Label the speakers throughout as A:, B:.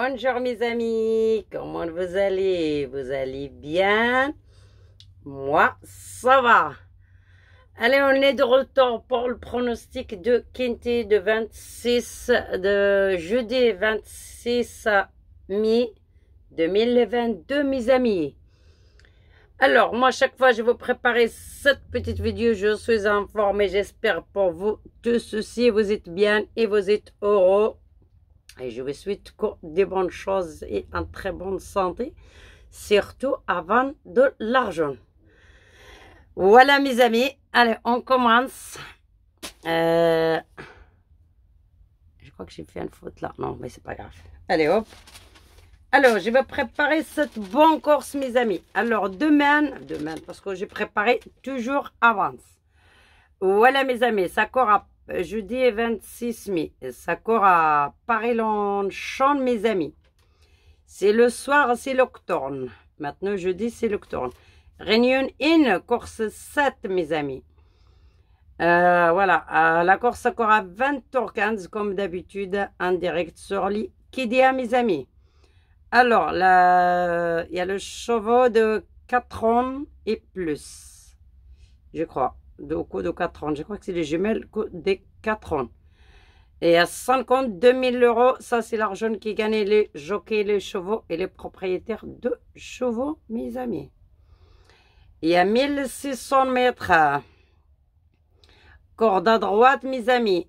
A: Bonjour mes amis, comment vous allez Vous allez bien Moi, ça va. Allez, on est de retour pour le pronostic de Quinté de 26, de jeudi 26 mai 2022, mes amis. Alors, moi, chaque fois, je vous préparer cette petite vidéo. Je suis informé. j'espère pour vous, tout ceci, vous êtes bien et vous êtes heureux et je vous souhaite des bonnes choses et une très bonne santé, surtout avant de l'argent. Voilà mes amis, allez on commence. Euh, je crois que j'ai fait une faute là, non mais c'est pas grave. Allez hop. Alors je vais préparer cette bonne course mes amis. Alors demain, demain parce que j'ai préparé toujours avance. Voilà mes amis, ça court à euh, jeudi 26 mai. Ça court à Paris-Longchamp, mes amis. C'est le soir, c'est locturne. Maintenant, jeudi, c'est l'octurne Réunion in, course 7, mes amis. Euh, voilà, euh, la course Sakura à 20h15, comme d'habitude, en direct sur l'Ikidia, mes amis. Alors, il y a le chevaux de 4 ans et plus, je crois de, au de quatre ans. Je crois que c'est les jumelles des 4 ans. Et à 52 000 euros, ça c'est l'argent qui gagne les jockeys, les chevaux et les propriétaires de chevaux, mes amis. Et à 1600 mètres, corde à droite, mes amis,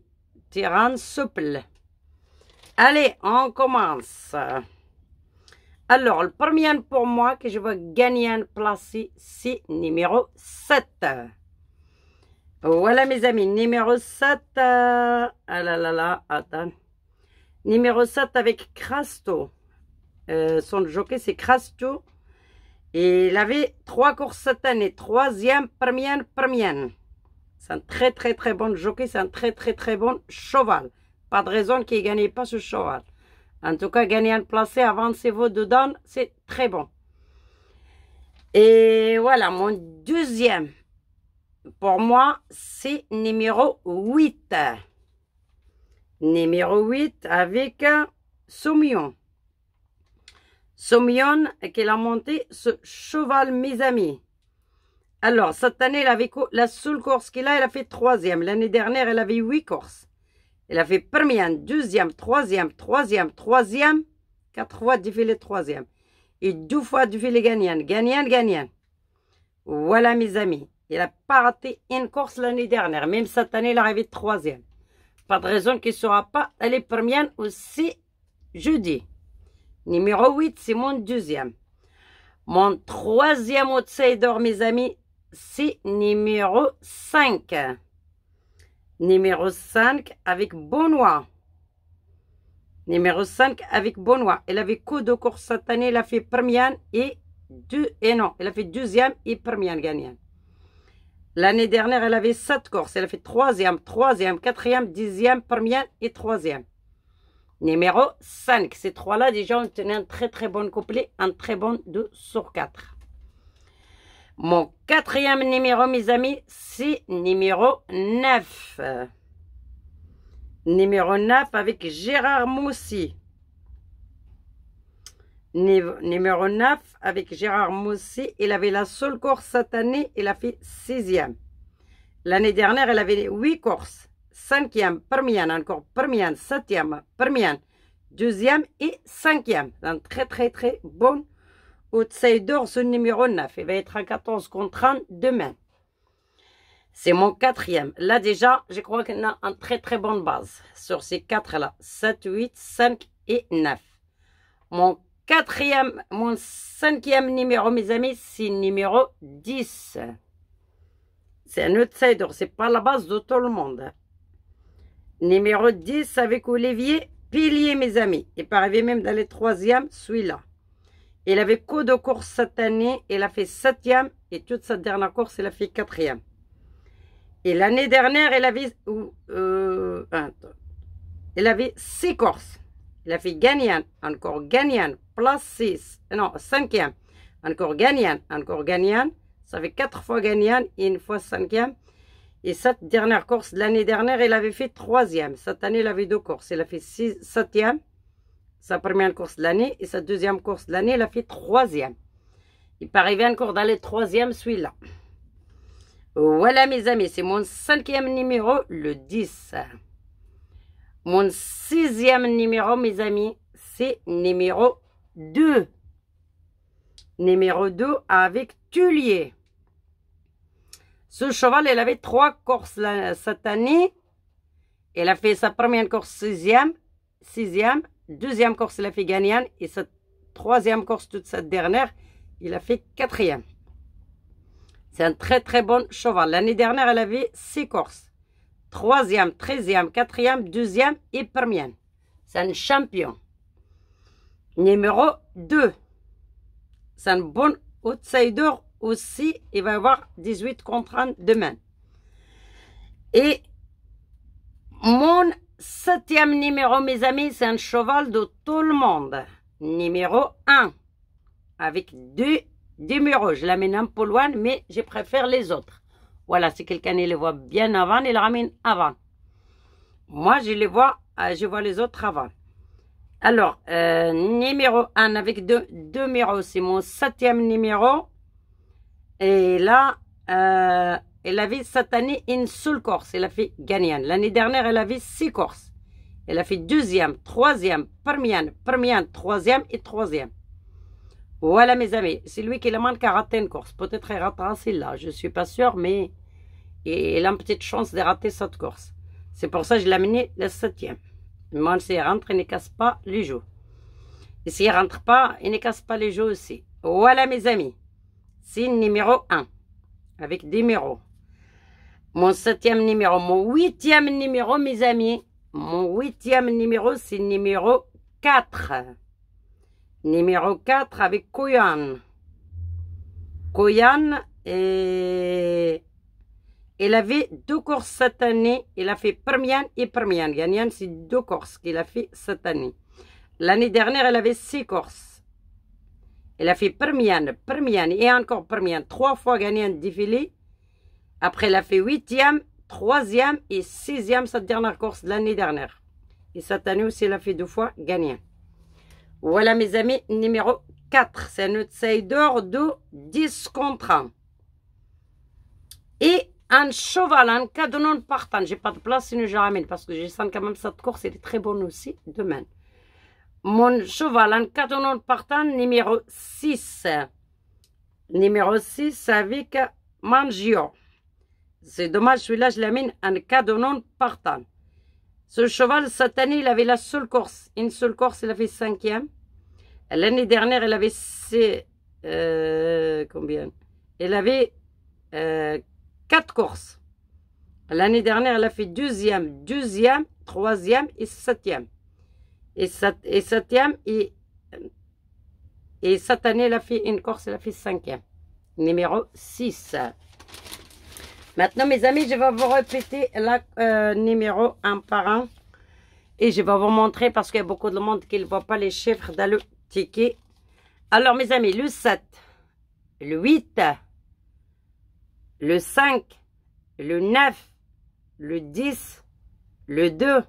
A: terrain souple. Allez, on commence. Alors, le premier pour moi que je veux gagner en place c'est numéro 7. Voilà mes amis, numéro 7. Euh, ah là là là, attends. Numéro 7 avec Crasto. Euh, son jockey c'est Crasto. Et il avait trois courses cette année. Troisième, première, première. C'est un très très très bon jockey, c'est un très très très bon cheval. Pas de raison qu'il ne gagne pas ce cheval. En tout cas, gagner un placé, avancez vos dedans, c'est très bon. Et voilà, mon deuxième pour moi, c'est numéro 8. Numéro 8 avec Soumion. Soumion qu'elle a monté ce cheval, mes amis. Alors, cette année, elle avait la seule course qu'elle a, elle a fait troisième. L'année dernière, elle avait huit courses. Elle a fait première, deuxième, troisième, troisième, troisième, quatre fois du filet, troisième. Et deux fois du filet, gagnant, gagnant, gagnant. Voilà, mes amis. Il n'a pas raté une course l'année dernière. Même cette année, il est arrivé troisième. Pas de raison qu'il ne sera pas allé première aussi jeudi. Numéro 8, c'est mon deuxième. Mon troisième outsider, mes amis, c'est numéro 5. Numéro 5 avec Benoît. Numéro 5 avec Benoît. Elle avait coup de course cette année. Il a fait première et deux. Et non, elle a fait deuxième et première gagnante. L'année dernière, elle avait 7 courses. Elle a fait 3e, 3e, 4e, 10e, 1 et 3e. Numéro 5. Ces trois-là, déjà, on tenait un très très bon couplet, un très bon 2 sur 4. Mon quatrième numéro, mes amis, c'est numéro 9. Numéro 9 avec Gérard Moussi numéro 9 avec Gérard Moussi, il avait la seule course cette année. il a fait sixième. L'année dernière, elle avait huit courses. Cinquième, première, encore première, septième, première, deuxième et cinquième. Un très, très, très bon outsider, ce numéro 9. Il va être à 14 contre 1 demain. C'est mon quatrième. Là, déjà, je crois qu'il a une très, très bonne base sur ces quatre-là. 7, 8, 5 et 9. Mon quatrième, mon cinquième numéro, mes amis, c'est numéro 10. C'est un outsider, c'est pas la base de tout le monde. Numéro 10 avec Olivier Pilier, mes amis. Il pas arrivé même d'aller troisième, celui-là. Il avait coup de course cette année, il a fait septième et toute sa dernière course, il a fait quatrième. Et l'année dernière, il avait, euh, il avait six courses a fait gagnant, encore gagnant, place 6, eh non, cinquième, encore gagnant, encore gagnant, Ça fait quatre fois gagnant une fois cinquième. Et cette dernière course, l'année dernière, il avait fait troisième. Cette année, il avait deux courses. Il a fait six, septième, sa première course de l'année, et sa deuxième course de l'année, il a fait troisième. Il peut arriver encore les troisième, celui-là. Voilà mes amis, c'est mon cinquième numéro, le 10. Mon sixième numéro, mes amis, c'est numéro 2. Numéro 2 avec Tulier. Ce cheval, il avait trois courses cette année. Elle a fait sa première course sixième, sixième, deuxième course, il a fait gagnante et sa troisième course, toute cette dernière, il a fait quatrième. C'est un très très bon cheval. L'année dernière, elle avait six courses troisième, treizième, quatrième, deuxième et premier. C'est un champion. Numéro 2. C'est un bon outsider aussi. Il va avoir 18 contre 1 demain. Et mon septième numéro, mes amis, c'est un cheval de tout le monde. Numéro 1. Avec deux numéros. Je l'amène un peu loin, mais je préfère les autres. Voilà, si quelqu'un les voit bien avant, il ramène avant. Moi, je les vois, euh, je vois les autres avant. Alors, euh, numéro 1 avec deux, deux numéros, c'est mon septième numéro. Et là, euh, elle vu cette année une seule course. Elle a fait gagnante. L'année dernière, elle vu six courses. Elle a fait deuxième, troisième, première, première, troisième et troisième. Voilà mes amis, c'est lui qui le manque à rater une course. Peut-être il ratera celle-là, je ne suis pas sûre, mais il a une petite chance de rater cette course. C'est pour ça que je l'ai amené le septième. Moi, s'il rentre, il ne casse pas les joues. Et s'il ne rentre pas, il ne casse pas les joues aussi. Voilà mes amis, c'est numéro 1, avec des numéros. Mon septième numéro, mon huitième numéro mes amis, mon huitième numéro c'est numéro 4. Numéro 4 avec Koyan. Koyan, et... elle avait deux courses cette année. Il a fait première et première. Gagnant c'est deux courses qu'il a fait cette année. L'année dernière, elle avait six courses. Elle a fait première, première et encore première. Trois fois gagné un défilé. Après, elle a fait huitième, troisième et sixième cette dernière course de l'année dernière. Et cette année aussi, elle a fait deux fois gagnant. Voilà mes amis, numéro 4. C'est un outsider de 10 contre 1. Et un cheval, un cadeau non partant. J'ai pas de place, sinon je ramène parce que je sens quand même cette course, elle est très bonne aussi demain. Mon cheval, un cadeau non partant, numéro 6. Numéro 6 avec Mangio. C'est dommage, celui-là, je l'amène en cadeau non partant. Ce cheval, cette année, il avait la seule course. Une seule course, il avait fait cinquième. L'année dernière, elle avait euh, combien Elle avait euh, quatre courses. L'année dernière, elle a fait deuxième, deuxième, troisième et septième. Et, 7 et septième, et, et cette année, elle a fait une course, elle a fait cinquième. Numéro 6. Maintenant, mes amis, je vais vous répéter la euh, numéro un par un. Et je vais vous montrer parce qu'il y a beaucoup de monde qui ne voit pas les chiffres dans le ticket. Alors, mes amis, le 7, le 8, le 5, le 9, le 10, le 2,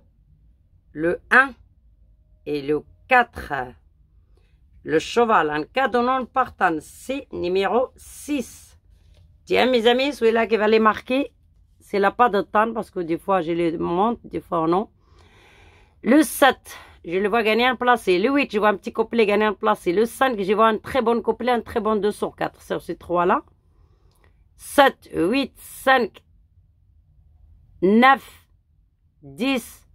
A: le 1 et le 4. Le cheval en cas de non-partant, c'est numéro 6. Tiens, mes amis, celui-là qui va les marquer, c'est la pas de temps parce que des fois je les monte, des fois non. Le 7, je le vois gagner un placé. Le 8, je vois un petit couplet gagner un placé. Le 5, je vois un très bon couplet, un très bon 2 sur 4 sur ces trois-là. 7, 8, 5, 9, 10,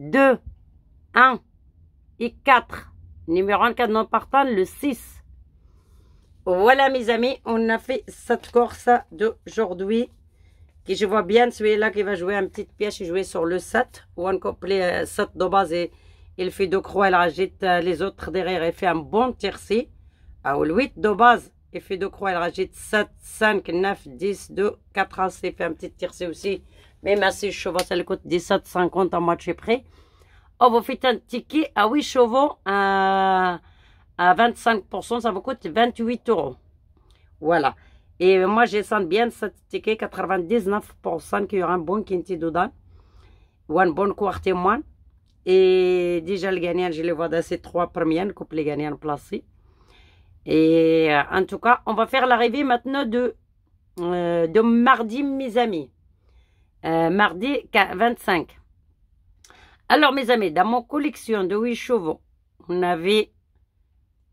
A: 2, 1 et 4. Numéro 1, non partant, le 6. Voilà mes amis, on a fait cette course d'aujourd'hui. Qui je vois bien celui-là qui va jouer un petit piège et jouer sur le 7 ou un couplet 7 de base et il fait deux croix, il rajoute euh, les autres derrière, et fait un bon tiercé. Ou le 8 de base, il fait deux croix, il rajoute 7, 5, 9, 10, 2, 4 as, il fait un petit tiercé aussi. Mais merci, chevaux, ça lui coûte 17,50 en match prêt On oh, vous faites un ticket ah euh, à 8 chevaux à, à 25%, ça vous coûte 28 euros. Voilà. Et moi, je sens bien ce ticket, 99% qu'il y aura un bon quinti dedans. Ou un bon quartier moins. Et déjà, le gagnant, je le vois dans ces trois premières, le couple gagnant placé. Et euh, en tout cas, on va faire l'arrivée maintenant de, euh, de mardi, mes amis. Euh, mardi 25. Alors, mes amis, dans mon collection de 8 chevaux, on avait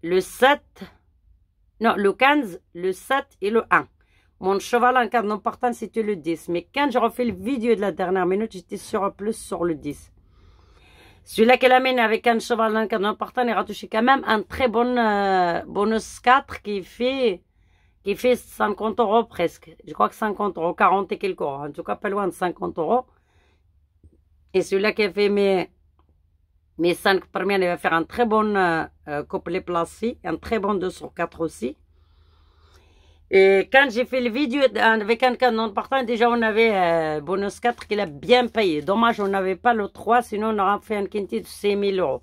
A: le 7, non, le 15, le 7 et le 1. Mon cheval en cas non c'était le 10. Mais quand j'ai refait le vidéo de la dernière minute, j'étais sur plus sur le 10. Celui-là qu'elle amène avec un cheval en partant, elle touché quand même un très bon euh, bonus 4 qui fait, qui fait 50 euros presque. Je crois que 50 euros, 40 et quelques euros. En tout cas, pas loin de 50 euros. Et celui-là qui a fait mes, 5 premières, il va faire un très bon euh, euh, couplet placé, un très bon 2 sur 4 aussi. Et quand j'ai fait le vidéo avec un canon partant, déjà on avait un euh, bonus 4 qu'il a bien payé. Dommage, on n'avait pas le 3, sinon on aurait fait un Quinti de 6 000 euros.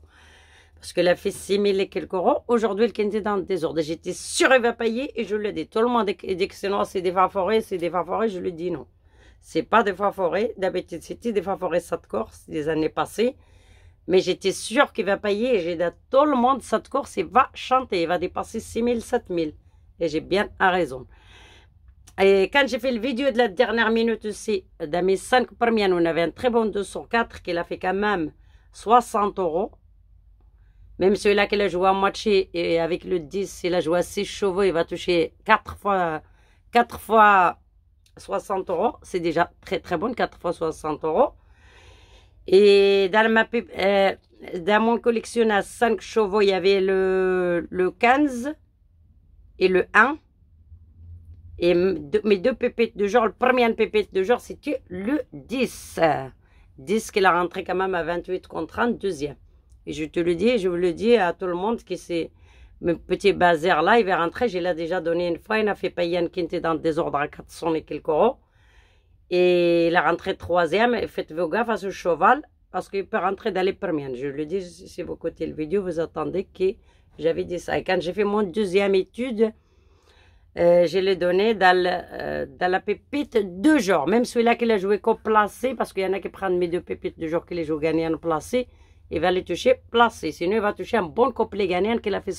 A: Parce qu'il a fait 6 000 et quelques euros. Aujourd'hui, le candidat est dans le désordre. J'étais sûre qu'il va payer et je ai dit, Tout le monde dit que c'est c'est défavoré, c'est défavoré. Je lui dis non. C'est pas défavoré. D'habitude, c'était défavoré cette course des années passées. Mais j'étais sûre qu'il va payer et j'ai dit à tout le monde, cette course, il va chanter. Il va dépasser 6 000, 7 000. Et j'ai bien à raison. Et quand j'ai fait le vidéo de la dernière minute aussi, dans mes 5 premières, on avait un très bon 204 qui a fait quand même 60 euros. Même celui-là qui a joué à moitié et avec le 10, il a joué à 6 chevaux, il va toucher 4 fois, 4 fois 60 euros. C'est déjà très très bon, 4 fois 60 euros. Et dans, ma, euh, dans mon collection à 5 chevaux, il y avait le, le 15, et le 1. Et mes deux pépites de genre le premier pépite de genre c'était le 10. 10 qu'il a rentré quand même à 28 contre 1, deuxième. Et je te le dis, je vous le dis à tout le monde qui c'est mon petit bazar là, il va rentrer, je l'ai déjà donné une fois, il a fait payer un était dans des ordres à 400 et quelques euros. Et il a rentré troisième, faites-vous gaffe à ce cheval, parce qu'il peut rentrer dans les premières. Je le dis, si vous écoutez le vidéo, vous attendez que, j'avais dit ça. Et quand j'ai fait mon deuxième étude, euh, je l'ai donné dans, euh, la pépite deux jours. Même celui-là qui l'a joué co placé, parce qu'il y en a qui prennent mes deux pépites deux jours qui les jouent gagnant placé, il va les toucher placé. Sinon, il va toucher un bon couplet gagnant qu'il a fait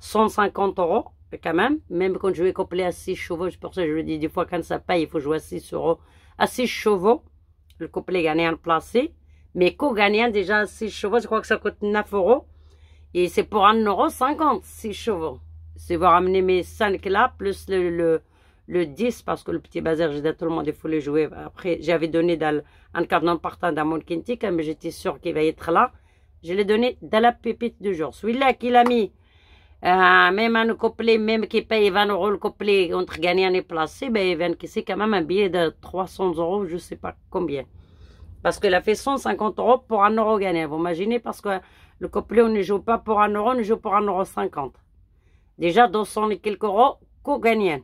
A: 150 euros quand même. Même quand je jouais couplet à 6 chevaux, c'est pour ça que je le dis des fois, quand ça paye, il faut jouer à 6 euros. À 6 chevaux, le couplet gagnant placé. Mais co-gagnant déjà à 6 chevaux, je crois que ça coûte 9 euros. Et c'est pour 1,50€, 6 chevaux. c'est vous ramener mes 5 là, plus le, le, le 10, parce que le petit bazar, j'ai dit à tout le monde, il faut le jouer. Après, j'avais donné dans, en partant dans mon quintique mais j'étais sûre qu'il va être là. Je l'ai donné dans la pépite du jour. Celui-là qui l'a mis, euh, même un couplet, même qui paye 20 euros le couplet entre gagner et placé, ben, c'est quand même un billet de 300 euros, je ne sais pas combien. Parce qu'il a fait 150 euros pour un euro gagné. Vous imaginez, parce que le couplet, on ne joue pas pour un euro, on joue pour un euro cinquante. Déjà, 200 et quelques euros qu'on gagne.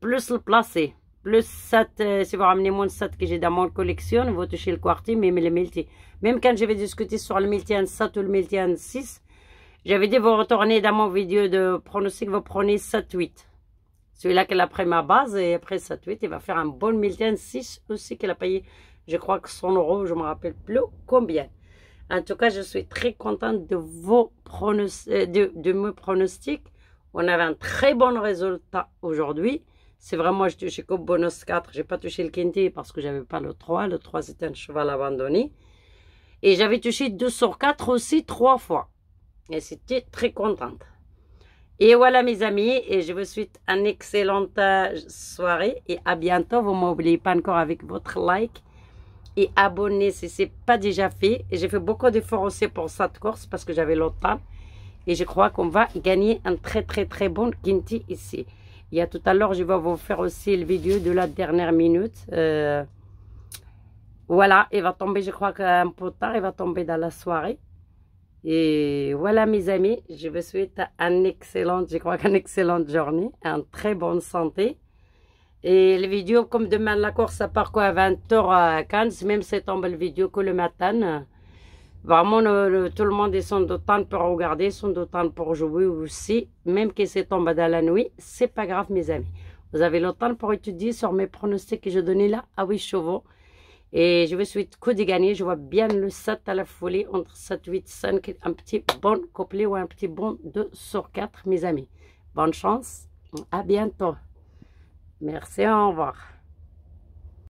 A: Plus le placé. Plus 7, euh, si vous ramenez moins de 7 que j'ai dans mon collection, vous touchez le quartier, Même le multi. Même quand j'avais discuté sur le multi 7 ou le multi 6, j'avais dit, vous retournez dans mon vidéo de pronostic, vous prenez 7-8. Celui-là qu'elle a pris ma base, et après 7-8, il va faire un bon multi 6 aussi qu'elle a payé, je crois que 100 euros, je ne me rappelle plus combien. En tout cas, je suis très contente de, vos euh, de, de mes pronostics. On avait un très bon résultat aujourd'hui. C'est vraiment, je touché au bonus 4. Je n'ai pas touché le quinté parce que je n'avais pas le 3. Le 3, c'était un cheval abandonné. Et j'avais touché 2 sur 4 aussi trois fois. Et c'était très contente. Et voilà mes amis, et je vous souhaite une excellente euh, soirée et à bientôt. Vous m'oubliez pas encore avec votre like et abonner si ce n'est pas déjà fait. J'ai fait beaucoup d'efforts aussi pour cette course parce que j'avais longtemps. Et je crois qu'on va gagner un très très très bon Ginty ici. Il y a tout à l'heure, je vais vous faire aussi le vidéo de la dernière minute. Euh, voilà, il va tomber, je crois qu'un peu tard, il va tomber dans la soirée. Et voilà mes amis, je vous souhaite un excellente, je crois qu'une excellente journée, un très bonne santé. Et les vidéos, comme demain, la course, ça part quoi, à 20h15, même si tombe la vidéo que le matin. Vraiment, tout le monde est de temps pour regarder, sont de temps pour jouer aussi. Même que c'est tombé dans la nuit, c'est pas grave, mes amis. Vous avez le temps pour étudier sur mes pronostics que je donnais là à 8 chevaux. Et je vais suite coup de gagner. Je vois bien le 7 à la folie entre 7, 8, 5. Un petit bon couplet ou un petit bon 2 sur 4, mes amis. Bonne chance. À bientôt. Merci, au revoir.